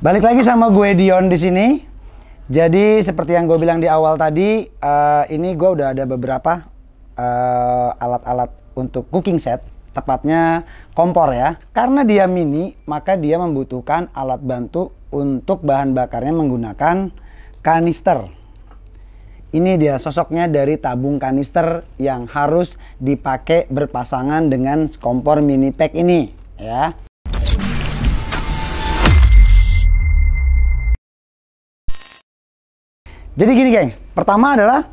Balik lagi sama gue Dion di sini. Jadi seperti yang gue bilang di awal tadi, uh, ini gue udah ada beberapa eh, alat-alat uh, untuk cooking set, tepatnya kompor ya. Karena dia mini, maka dia membutuhkan alat bantu untuk bahan bakarnya menggunakan kanister. Ini dia sosoknya dari tabung kanister yang harus dipakai berpasangan dengan kompor mini pack ini ya. Jadi gini geng, pertama adalah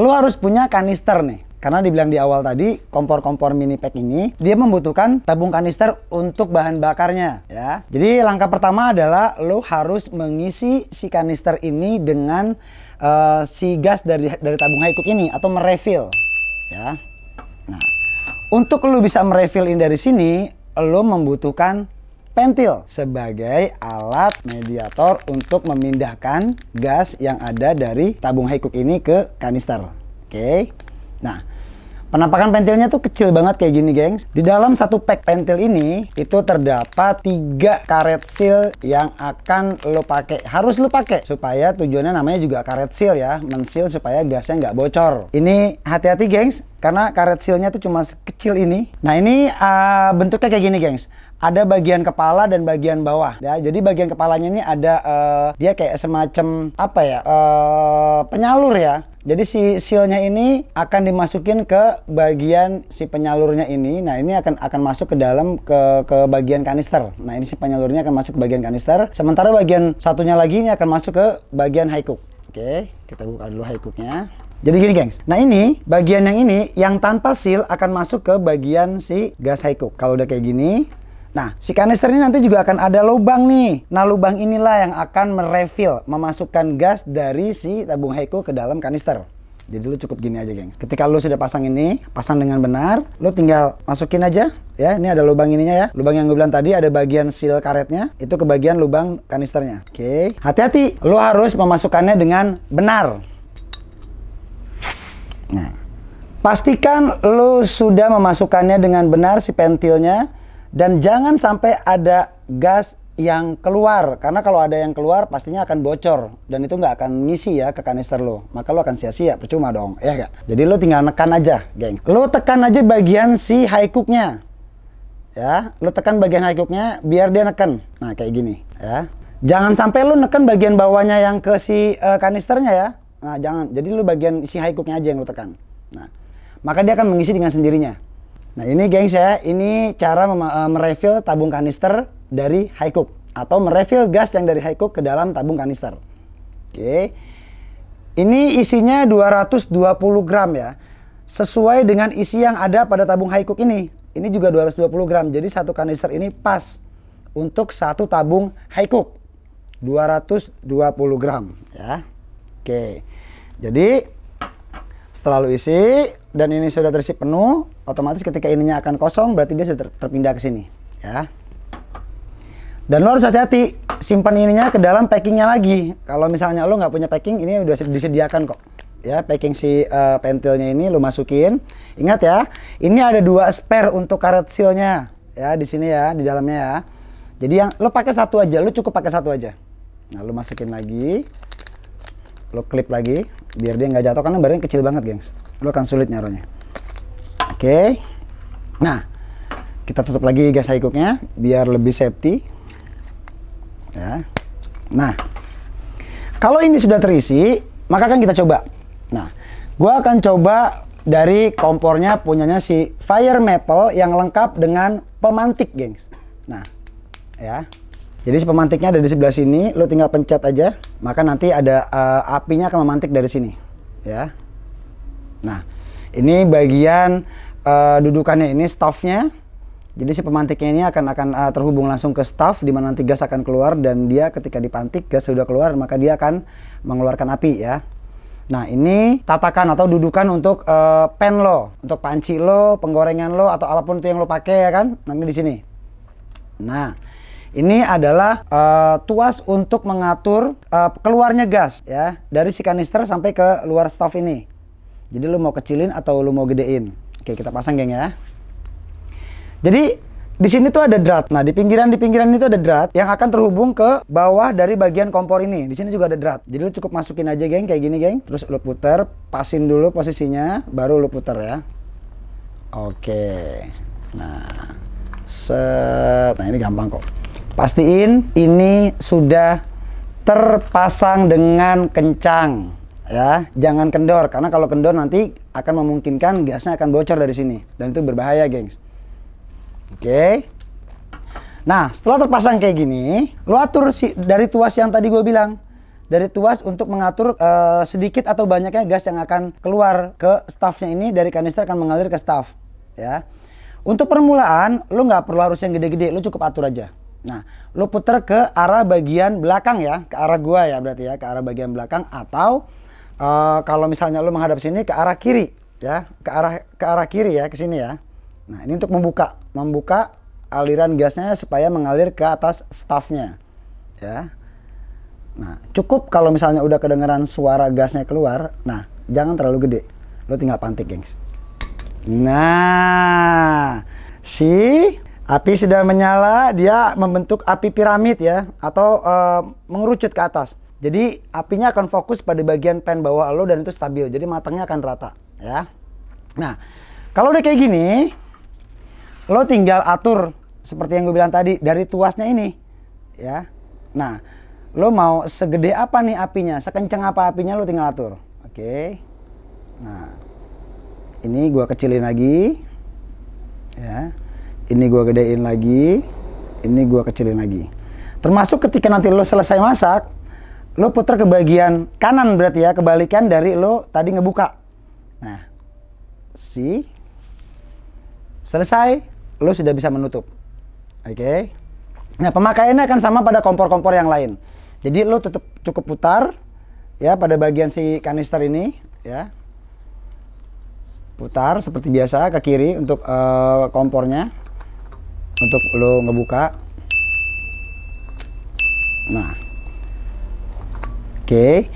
lo harus punya kanister nih. Karena dibilang di awal tadi, kompor-kompor mini pack ini, dia membutuhkan tabung kanister untuk bahan bakarnya ya. Jadi langkah pertama adalah lo harus mengisi si kanister ini dengan uh, si gas dari dari tabung haikuk ini atau merefill ya. Nah, untuk lo bisa merefill ini dari sini, lo membutuhkan pentil sebagai alat mediator untuk memindahkan gas yang ada dari tabung cook ini ke kanister. Oke. Okay. Nah, penampakan pentilnya tuh kecil banget kayak gini, gengs. Di dalam satu pack pentil ini itu terdapat tiga karet seal yang akan lo pakai. Harus lo pakai supaya tujuannya namanya juga karet seal ya, mensil supaya gasnya nggak bocor. Ini hati-hati, gengs, karena karet sealnya tuh cuma kecil ini. Nah, ini uh, bentuknya kayak gini, gengs ada bagian kepala dan bagian bawah ya jadi bagian kepalanya ini ada uh, dia kayak semacam apa ya uh, penyalur ya jadi si sealnya ini akan dimasukin ke bagian si penyalurnya ini nah ini akan akan masuk ke dalam ke ke bagian kanister nah ini si penyalurnya akan masuk ke bagian kanister sementara bagian satunya lagi ini akan masuk ke bagian high cook oke kita buka dulu high cooknya jadi gini gengs, nah ini bagian yang ini yang tanpa seal akan masuk ke bagian si gas high cook. Kalau udah kayak gini, Nah, si kanister ini nanti juga akan ada lubang nih. Nah, lubang inilah yang akan merefill, memasukkan gas dari si tabung Heiko ke dalam kanister. Jadi lu cukup gini aja, geng. Ketika lu sudah pasang ini, pasang dengan benar, lu tinggal masukin aja ya. Ini ada lubang ininya ya. Lubang yang gue bilang tadi ada bagian seal karetnya, itu ke bagian lubang kanisternya. Oke. Hati-hati, lu harus memasukkannya dengan benar. Nah, pastikan lu sudah memasukkannya dengan benar si pentilnya dan jangan sampai ada gas yang keluar karena kalau ada yang keluar pastinya akan bocor dan itu nggak akan ngisi ya ke kanister lo maka lo akan sia-sia percuma dong ya gak? jadi lo tinggal nekan aja geng lo tekan aja bagian si high cooknya ya lo tekan bagian high cooknya biar dia neken nah kayak gini ya jangan sampai lo neken bagian bawahnya yang ke si uh, kanisternya ya nah jangan jadi lo bagian si high cooknya aja yang lo tekan nah maka dia akan mengisi dengan sendirinya Nah ini gengs ya, ini cara eh, merefill tabung kanister dari high cook atau merefill gas yang dari high cook ke dalam tabung kanister. Oke. Ini isinya 220 gram ya. Sesuai dengan isi yang ada pada tabung high cook ini. Ini juga 220 gram. Jadi satu kanister ini pas untuk satu tabung high cook. 220 gram ya. Oke. Jadi setelah lu isi dan ini sudah terisi penuh, otomatis ketika ininya akan kosong berarti dia sudah terpindah ke sini ya dan lo harus hati-hati simpan ininya ke dalam packingnya lagi kalau misalnya lo nggak punya packing ini udah disediakan kok ya packing si uh, pentilnya ini lo masukin ingat ya ini ada dua spare untuk karet sealnya ya di sini ya di dalamnya ya jadi yang lo pakai satu aja lo cukup pakai satu aja nah lo masukin lagi lo klip lagi biar dia nggak jatuh karena barunya kecil banget gengs lo akan sulit nyaronya Oke. Okay. Nah, kita tutup lagi gas high biar lebih safety. Ya. Nah, kalau ini sudah terisi, maka akan kita coba. Nah, gua akan coba dari kompornya punyanya si Fire Maple yang lengkap dengan pemantik, gengs. Nah, ya. Jadi si pemantiknya ada di sebelah sini, lu tinggal pencet aja, maka nanti ada uh, apinya akan memantik dari sini, ya. Nah, ini bagian uh, dudukannya ini staffnya jadi si pemantiknya ini akan akan uh, terhubung langsung ke staff di mana nanti gas akan keluar dan dia ketika dipantik gas sudah keluar maka dia akan mengeluarkan api ya. Nah, ini tatakan atau dudukan untuk uh, pen lo, untuk panci lo, penggorengan lo atau apapun itu yang lo pakai ya kan. Nanti di sini. Nah, ini adalah uh, tuas untuk mengatur uh, keluarnya gas ya dari si kanister sampai ke luar staff ini. Jadi lo mau kecilin atau lo mau gedein. Oke, kita pasang geng ya. Jadi di sini tuh ada drat. Nah, di pinggiran di pinggiran itu ada drat yang akan terhubung ke bawah dari bagian kompor ini. Di sini juga ada drat. Jadi lu cukup masukin aja, geng, kayak gini, geng. Terus lu putar, pasin dulu posisinya, baru lu putar ya. Oke. Nah, set. Nah, ini gampang kok. Pastiin ini sudah terpasang dengan kencang ya jangan kendor karena kalau kendor nanti akan memungkinkan gasnya akan bocor dari sini dan itu berbahaya gengs oke okay. nah setelah terpasang kayak gini lo atur si dari tuas yang tadi gue bilang dari tuas untuk mengatur uh, sedikit atau banyaknya gas yang akan keluar ke staffnya ini dari kanister akan mengalir ke staff ya untuk permulaan lo nggak perlu harus yang gede-gede lo cukup atur aja Nah, lu puter ke arah bagian belakang ya, ke arah gua ya berarti ya, ke arah bagian belakang atau uh, kalau misalnya lo menghadap sini ke arah kiri ya, ke arah ke arah kiri ya ke sini ya. Nah, ini untuk membuka membuka aliran gasnya supaya mengalir ke atas stafnya. Ya. Nah, cukup kalau misalnya udah kedengeran suara gasnya keluar. Nah, jangan terlalu gede. lo tinggal pantik, gengs. Nah, si api sudah menyala, dia membentuk api piramid ya atau uh, mengerucut ke atas. Jadi apinya akan fokus pada bagian pan bawah lo dan itu stabil. Jadi matangnya akan rata ya. Nah, kalau udah kayak gini, lo tinggal atur seperti yang gue bilang tadi dari tuasnya ini ya. Nah, lo mau segede apa nih apinya, sekencang apa apinya lo tinggal atur. Oke. Nah, ini gue kecilin lagi ya. Ini gue gedein lagi, ini gue kecilin lagi. Termasuk ketika nanti lo selesai masak, lo putar ke bagian kanan berarti ya kebalikan dari lo tadi ngebuka nah si selesai lo sudah bisa menutup oke okay. nah pemakaiannya akan sama pada kompor-kompor yang lain jadi lo tutup cukup putar ya pada bagian si kanister ini ya putar seperti biasa ke kiri untuk uh, kompornya untuk lo ngebuka nah Oke.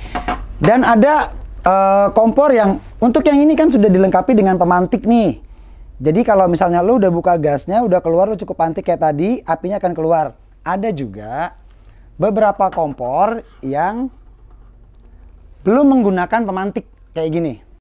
Dan ada uh, kompor yang untuk yang ini kan sudah dilengkapi dengan pemantik nih. Jadi kalau misalnya lu udah buka gasnya, udah keluar lu cukup pantik kayak tadi, apinya akan keluar. Ada juga beberapa kompor yang belum menggunakan pemantik kayak gini.